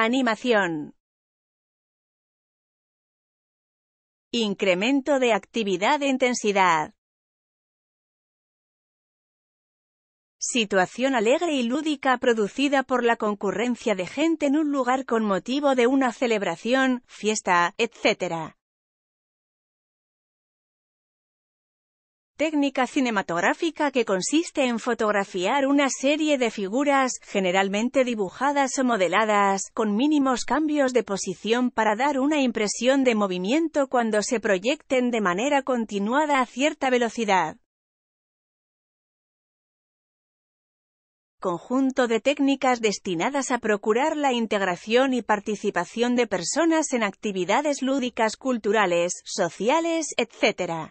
Animación. Incremento de actividad e intensidad. Situación alegre y lúdica producida por la concurrencia de gente en un lugar con motivo de una celebración, fiesta, etc. técnica cinematográfica que consiste en fotografiar una serie de figuras, generalmente dibujadas o modeladas, con mínimos cambios de posición para dar una impresión de movimiento cuando se proyecten de manera continuada a cierta velocidad. conjunto de técnicas destinadas a procurar la integración y participación de personas en actividades lúdicas, culturales, sociales, etc.